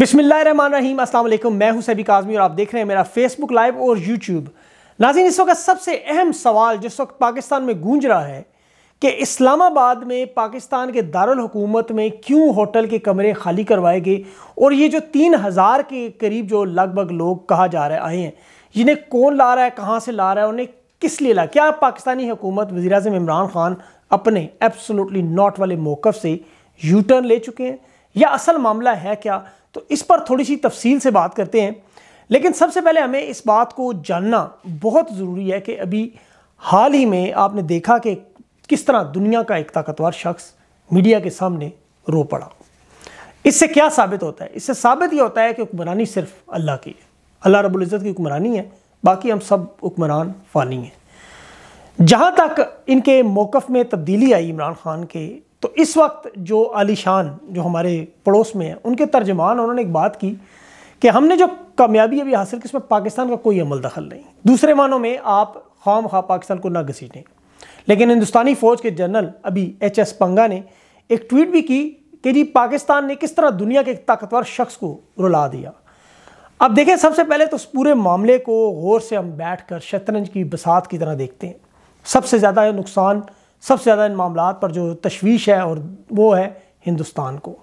बिसमीम अल्लाम मैं हूं सैबी काजमी और आप देख रहे हैं मेरा फेसबुक लाइव और यूट्यूब नाजिन इस वक्त सबसे अहम सवाल जिस वक्त पाकिस्तान में गूंज रहा है कि इस्लामाबाद में पाकिस्तान के दारकूमत में क्यों होटल के कमरे खाली करवाए गए और ये जो तीन हज़ार के करीब जो लगभग लोग कहा जा रहे आए हैं जिन्हें कौन ला रहा है कहाँ से ला रहा है उन्हें किस लिए ला क्या पाकिस्तानी हुकूमत वजी अजम इमरान खान अपने एब्सोलूटली नॉट वाले मौक़ से यू टर्न ले चुके हैं या असल मामला है क्या तो इस पर थोड़ी सी तफसील से बात करते हैं लेकिन सबसे पहले हमें इस बात को जानना बहुत ज़रूरी है कि अभी हाल ही में आपने देखा कि किस तरह दुनिया का एक ताकतवर शख्स मीडिया के सामने रो पड़ा इससे क्या साबित होता है इससे साबित ये होता है कि हुक्मरानी सिर्फ अल्लाह की है अल्लाह रबुल्ज़त की हुक्मरानी है बाकी हम सब हुक्मरान फ़ानी हैं जहाँ तक इनके मौक़ में तब्दीली आई इमरान ख़ान के तो इस वक्त जो आलिशान जो हमारे पड़ोस में है उनके तर्जमान उन्होंने एक बात की कि हमने जो कामयाबी अभी हासिल की उसमें पाकिस्तान का कोई अमल दखल नहीं दूसरे मानों में आप खाम खा पाकिस्तान को ना घसीटें लेकिन हिंदुस्तानी फ़ौज के जनरल अभी एच एस पंगा ने एक ट्वीट भी की कि जी पाकिस्तान ने किस तरह दुनिया के एक ताकतवर शख्स को रुला दिया अब देखें सबसे पहले तो उस पूरे मामले को गौर से हम बैठ कर शतरंज की बसात की तरह देखते हैं सबसे ज़्यादा नुकसान सबसे ज़्यादा इन मामला पर जो तशवीश है और वो है हिंदुस्तान को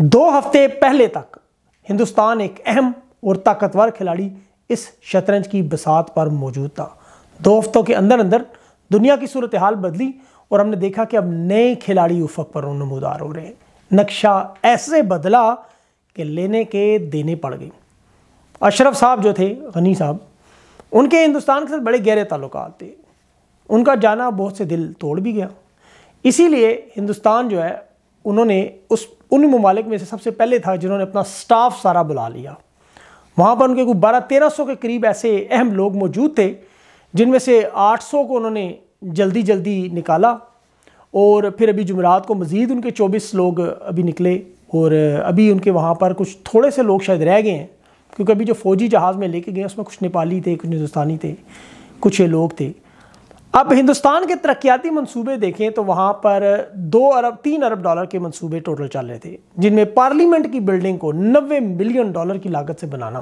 दो हफ्ते पहले तक हिंदुस्तान एक अहम और ताकतवर खिलाड़ी इस शतरंज की बसात पर मौजूद था दो हफ्तों के अंदर अंदर दुनिया की सूरत हाल बदली और हमने देखा कि अब नए खिलाड़ी उफक पर नमोदार हो रहे हैं नक्शा ऐसे बदला कि लेने के देने पड़ गए अशरफ साहब जो थे गनी साहब उनके हिंदुस्तान के साथ बड़े गहरे ताल्लुक थे उनका जाना बहुत से दिल तोड़ भी गया इसीलिए हिंदुस्तान जो है उन्होंने उस उन ममालिक में से सबसे पहले था जिन्होंने अपना स्टाफ सारा बुला लिया वहाँ पर उनके कोई बारह तेरह सौ के करीब ऐसे अहम लोग मौजूद थे जिनमें से आठ सौ को उन्होंने जल्दी जल्दी निकाला और फिर अभी जुमरात को मज़ीद उनके चौबीस लोग अभी निकले और अभी उनके वहाँ पर कुछ थोड़े से लोग शायद रह गए हैं क्योंकि अभी जो फ़ौजी जहाज़ में लेके गए उसमें कुछ नेपाली थे कुछ हिंदुस्तानी थे कुछ लोग थे अब हिंदुस्तान के तरक्याती मंसूबे देखें तो वहाँ पर दो अरब तीन अरब डॉलर के मंसूबे टोटल चल रहे थे जिनमें पार्लियामेंट की बिल्डिंग को नबे मिलियन डॉलर की लागत से बनाना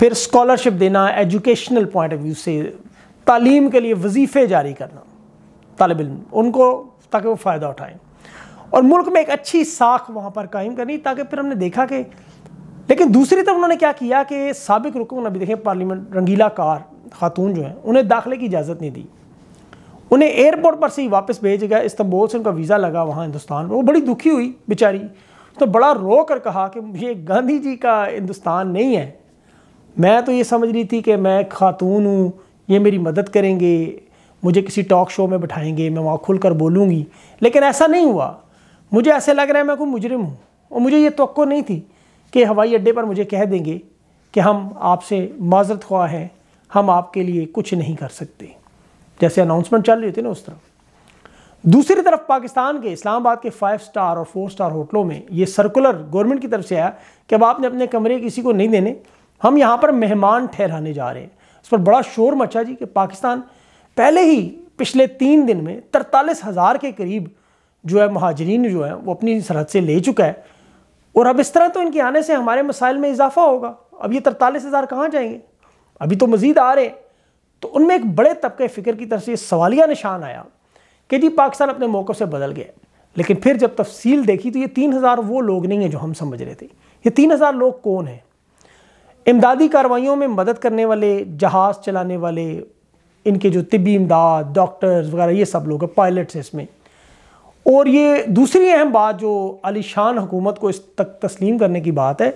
फिर स्कॉलरशिप देना एजुकेशनल पॉइंट ऑफ व्यू से तालीम के लिए वजीफ़े जारी करना तालब इन उनको ताकि वो फ़ायदा उठाएं और मुल्क में एक अच्छी साख वहाँ पर कायम करनी ताकि फिर हमने देखा कि लेकिन दूसरी तरफ उन्होंने क्या किया कि सबक रुकन अभी देखें पार्लियामेंट रंगीला कार खातून जो हैं उन्हें दाखिले की इजाज़त नहीं दी उन्हें एयरपोर्ट पर से ही वापस भेज गया इस्तंबोल से उनका वीज़ा लगा वहाँ हिंदुस्तान में वो बड़ी दुखी हुई बेचारी तो बड़ा रो कर कहा कि ये गांधी जी का हिंदुस्तान नहीं है मैं तो ये समझ रही थी कि मैं खातून हूँ ये मेरी मदद करेंगे मुझे किसी टॉक शो में बैठाएंगे मैं वहाँ खुल कर बोलूँगी लेकिन ऐसा नहीं हुआ मुझे ऐसे लग रहा है मैं कोई मुजरिम हूँ और मुझे ये तो नहीं थी कि हवाई अड्डे पर मुझे कह देंगे कि हम आपसे माजरत ख्वा हैं हम आपके लिए कुछ नहीं कर सकते जैसे अनाउंसमेंट चल रही थी ना उस तरफ दूसरी तरफ पाकिस्तान के इस्लामाबाद के फाइव स्टार और फोर स्टार होटलों में ये सर्कुलर गवर्नमेंट की तरफ से आया कि अब आपने अपने कमरे किसी को नहीं देने हम यहाँ पर मेहमान ठहराने जा रहे हैं इस पर बड़ा शोर मचा जी कि पाकिस्तान पहले ही पिछले तीन दिन में तरतालीस हज़ार के करीब जो है महाजरीन जो है वो अपनी सरहद से ले चुका है और अब इस तरह तो इनके आने से हमारे मसाइल में इजाफा होगा अब ये तरतालीस हज़ार कहाँ जाएंगे अभी तो मज़ीद आ रहे हैं तो उनमें एक बड़े तबके फ़िक्र की तरफ से ये सवालिया निशान आया कि जी पाकिस्तान अपने मौक़ों से बदल गया लेकिन फिर जब तफसील देखी तो ये तीन हज़ार वो लोग नहीं हैं जो हम समझ रहे थे ये तीन हज़ार लोग कौन हैं इमदादी कार्रवाइयों में मदद करने वाले जहाज़ चलाने वाले इनके जो तबी इमदाद डॉक्टर्स वगैरह ये सब लोग हैं पायलट्स इसमें और ये दूसरी अहम बात जो आलिशान हुकूमत को इस तक तस्लीम करने की बात है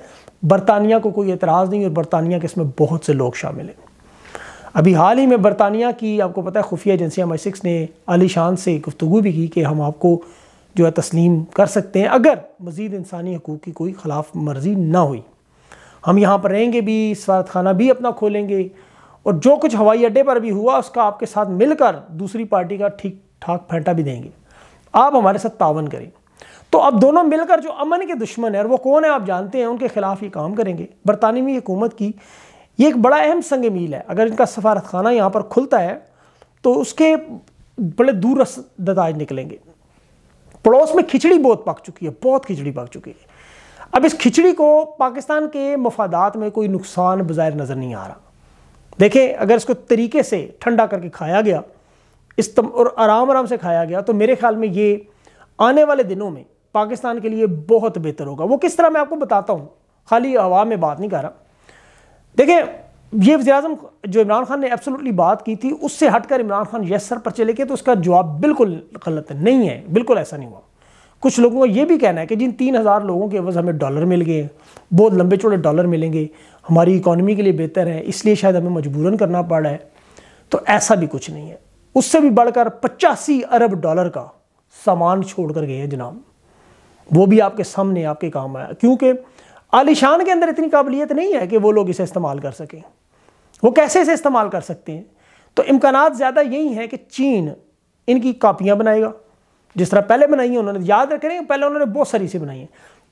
बरतानिया को कोई एतराज़ नहीं और बरतानिया के इसमें बहुत से लोग शामिल हैं अभी हाल ही में बरतानिया की आपको पता है खुफिया एजेंसियाँ एम सिक्स ने अली शान से गुफ्तु भी की कि हम आपको जो है तस्लीम कर सकते हैं अगर मज़ीद इंसानी हकूक़ की कोई ख़िलाफ़ मर्जी ना हुई हम यहाँ पर रहेंगे भी सफारत खाना भी अपना खोलेंगे और जो कुछ हवाई अड्डे पर भी हुआ उसका आपके साथ मिलकर दूसरी पार्टी का ठीक ठाक फेंटा भी देंगे आप हमारे साथ तावन करें तो अब दोनों मिलकर जो अमन के दुश्मन है और वो कौन है आप जानते हैं उनके खिलाफ ये काम करेंगे बरतानवी हुकूमत की ये एक बड़ा अहम संग मील है अगर इनका सफारत खाना यहाँ पर खुलता है तो उसके बड़े दूर दताज निकलेंगे पड़ोस में खिचड़ी बहुत पक चुकी है बहुत खिचड़ी पक चुकी है अब इस खिचड़ी को पाकिस्तान के मफादात में कोई नुकसान बाज़ाहिर नज़र नहीं आ रहा देखें अगर इसको तरीके से ठंडा करके खाया गया इस तम और आराम आराम से खाया गया तो मेरे ख्याल में ये आने वाले दिनों में पाकिस्तान के लिए बहुत बेहतर होगा वो किस तरह मैं आपको बताता हूँ खाली हवा में बात नहीं कर रहा देखें ये वजी अजम जो इमरान खान ने एब्सोलूटली बात की थी उससे हटकर इमरान खान यस सर पर चले गए तो उसका जवाब बिल्कुल गलत नहीं है बिल्कुल ऐसा नहीं हुआ कुछ लोगों का ये भी कहना है कि जिन तीन हज़ार लोगों के अवज़ हमें डॉलर मिल गए बहुत लंबे चौड़े डॉलर मिलेंगे हमारी इकानमी के लिए बेहतर है इसलिए शायद हमें मजबूरन करना पड़ रहा है तो ऐसा भी कुछ नहीं है उससे भी बढ़कर पचासी अरब डॉलर का सामान छोड़ कर गए हैं जनाब वो भी आपके सामने आपके काम आया क्योंकि आलिशान के अंदर इतनी काबिलियत नहीं है कि वो लोग इसे इस्तेमाल कर सकें वो कैसे इसे इस्तेमाल कर सकते हैं तो इम्कान ज़्यादा यही हैं कि चीन इनकी कापियाँ बनाएगा जिस तरह पहले बनाई हैं उन्होंने याद रखें पहले उन्होंने बहुत सारी से बनाई हैं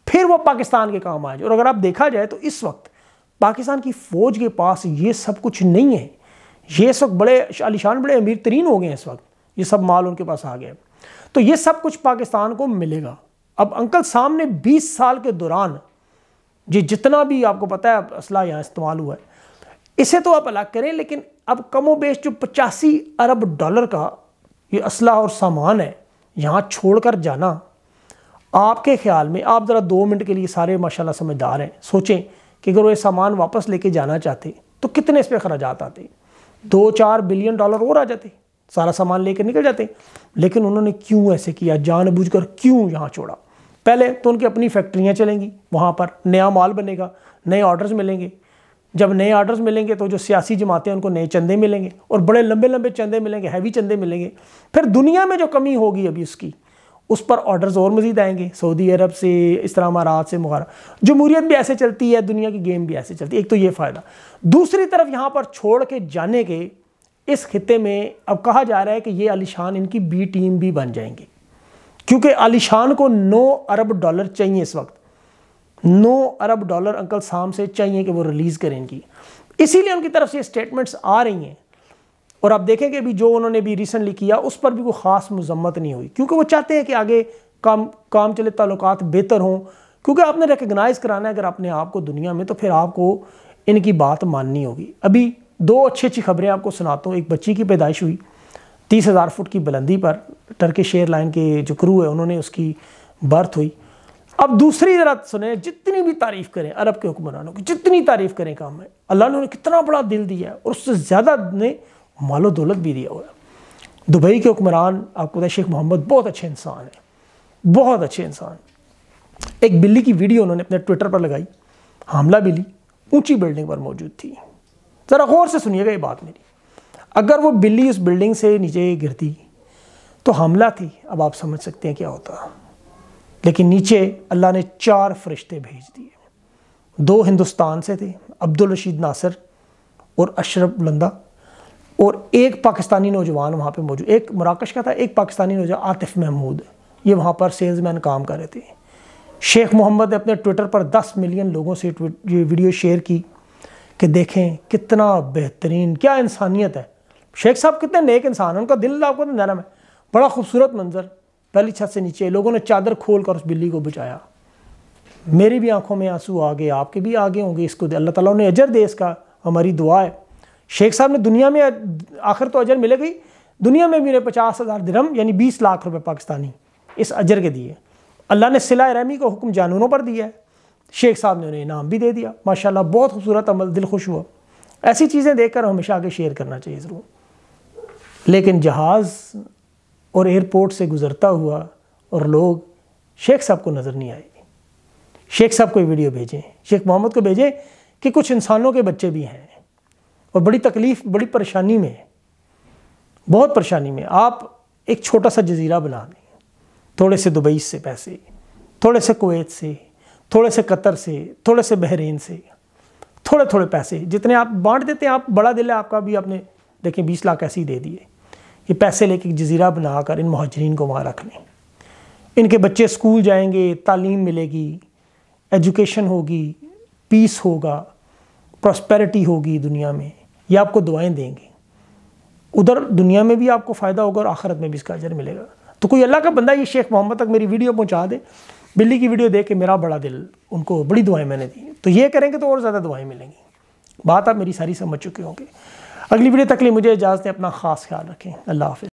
फिर वो पाकिस्तान के काम आए और अगर आप देखा जाए तो इस वक्त पाकिस्तान की फ़ौज के पास ये सब कुछ नहीं है ये इस वक्त बड़े आलिशान बड़े अमीर तरीन हो गए हैं इस वक्त ये सब माल उनके पास आ गया तो ये सब कुछ पाकिस्तान को मिलेगा अब अंकल साहब ने 20 साल के दौरान जी जितना भी आपको पता है असला यहाँ इस्तेमाल हुआ है इसे तो आप अलग करें लेकिन अब कमो बेश जो पचासी अरब डॉलर का ये असला और सामान है यहाँ छोड़ कर जाना आपके ख्याल में आप ज़रा दो मिनट के लिए सारे माशाल्लाह समझदार हैं सोचें कि अगर वो ये सामान वापस लेके जाना चाहते तो कितने इस पर खराजात आते दो चार बिलियन डॉलर और आ जाते सारा सामान लेकर निकल जाते लेकिन उन्होंने क्यों ऐसे किया जानबूझकर क्यों यहाँ छोड़ा पहले तो उनकी अपनी फैक्ट्रियाँ चलेंगी वहाँ पर नया माल बनेगा नए ऑर्डर्स मिलेंगे जब नए ऑर्डर्स मिलेंगे तो जो सियासी जमातें हैं उनको नए चंदे मिलेंगे और बड़े लंबे लंबे चंदे मिलेंगे हैवी चंदे मिलेंगे फिर दुनिया में जो कमी होगी अभी उसकी उस पर ऑर्डर्स और मज़ीद आएंगे सऊदी अरब से इस्लामाबाद से मुहरा जमहूरियत भी ऐसे चलती है दुनिया की गेम भी ऐसे चलती है एक तो ये फ़ायदा दूसरी तरफ यहाँ पर छोड़ के जाने के इस खत्े में अब कहा जा रहा है कि ये अलीशान इनकी बी टीम भी बन जाएंगी क्योंकि आलिशान को 9 अरब डॉलर चाहिए इस वक्त 9 अरब डॉलर अंकल साम से चाहिए कि वो रिलीज़ करें इनकी इसीलिए उनकी तरफ से स्टेटमेंट्स आ रही हैं और आप देखेंगे भी जो उन्होंने भी रिसेंटली किया उस पर भी कोई ख़ास मजम्मत नहीं हुई क्योंकि वो चाहते हैं कि आगे काम काम चले ताल्लुक बेहतर हों क्योंकि आपने रिकगनाइज़ कराना है अगर अपने आप को दुनिया में तो फिर आपको इनकी बात माननी होगी अभी दो अच्छी अच्छी खबरें आपको सुनाता हूँ एक बच्ची की पैदाइश हुई तीस हज़ार फुट की बुलंदी पर टर्किश एयरलाइन के जो क्रू है उन्होंने उसकी बर्थ हुई अब दूसरी जरा सुने जितनी भी तारीफ़ करें अरब के हुक्मरानों की जितनी तारीफ़ करें काम में अल्लाह ने उन्हें कितना बड़ा दिल दिया है और उससे ज़्यादा ने मालो दौलत भी दिया हुआ है दुबई के हुक्मरान आपको पता शेख मोहम्मद बहुत अच्छे इंसान हैं बहुत अच्छे इंसान एक बिल्ली की वीडियो उन्होंने अपने ट्विटर पर लगाई हमला बिल्ली ऊँची बिल्डिंग पर मौजूद थी ज़रा गौर से सुनिएगा ये बात मेरी अगर वो बिल्ली उस बिल्डिंग से नीचे गिरती तो हमला थी अब आप समझ सकते हैं क्या होता लेकिन नीचे अल्लाह ने चार फरिश्ते भेज दिए दो हिंदुस्तान से थे अब्दुल रशीद नासर और अशरफ बुलंदा और एक पाकिस्तानी नौजवान वहाँ पे मौजूद एक मराकश का था एक पाकिस्तानी नौजवान आतिफ महमूद ये वहाँ पर सेल्समैन काम कर रहे थे शेख मोहम्मद ने अपने ट्विटर पर 10 मिलियन लोगों से ये वीडियो शेयर की कि देखें कितना बेहतरीन क्या इंसानियत है शेख साहब कितने नेक इंसान हैं उनका दिल आपको तो नरम है बड़ा खूबसूरत मंजर पहली छत से नीचे लोगों ने चादर खोल कर उस बिल्ली को बचाया मेरी भी आंखों में आंसू आ गए आपके भी आगे होंगे इसको अल्लाह ताला ने अजर दे इसका हमारी दुआ है शेख साहब ने दुनिया में आखिर तो अजर मिलेगी दुनिया में मेरे पचास हज़ार दिरम यानी बीस लाख रुपये पाकिस्तानी इस अजर के दिए अल्लाह ने सिला रहमी को हुक्म जानूनों पर दिया है शेख साहब ने उन्हें इनाम भी दे दिया माशाल्लाह बहुत खूबसूरत अमल दिल खुश हुआ ऐसी चीज़ें कर हमेशा आगे शेयर करना चाहिए ज़रूर लेकिन जहाज़ और एयरपोर्ट से गुज़रता हुआ और लोग शेख साहब को नज़र नहीं आए शेख साहब को वीडियो भेजें शेख मोहम्मद को भेजें कि कुछ इंसानों के बच्चे भी हैं और बड़ी तकलीफ़ बड़ी परेशानी में बहुत परेशानी में आप एक छोटा सा जजीरा बना दें थोड़े से दुबई से पैसे थोड़े से कुवैत से थोड़े से कतर से थोड़े से बहरीन से थोड़े थोड़े पैसे जितने आप बांट देते हैं आप बड़ा दिल है आपका भी आपने देखें बीस लाख ऐसे ही दे दिए ये पैसे लेके जजीरा बना कर इन महाजरीन को वहाँ रख लें इनके बच्चे स्कूल जाएंगे तालीम मिलेगी एजुकेशन होगी पीस होगा प्रॉस्पेरिटी होगी दुनिया में ये आपको दुआएं देंगे उधर दुनिया में भी आपको फ़ायदा होगा और आखिरत में भी इसका अजर मिलेगा तो कोई अल्लाह का बंदा ये शेख मोहम्मद तक मेरी वीडियो पहुँचा दे बिल्ली की वीडियो देख के मेरा बड़ा दिल उनको बड़ी दुआएँ मैंने दी तो ये करेंगे तो और ज़्यादा दुआएँ मिलेंगी बात आप मेरी सारी समझ चुके होंगे अगली वीडियो तक लिए मुझे इजाज़त अपना ख़ास ख्याल रखें अल्लाह हाफि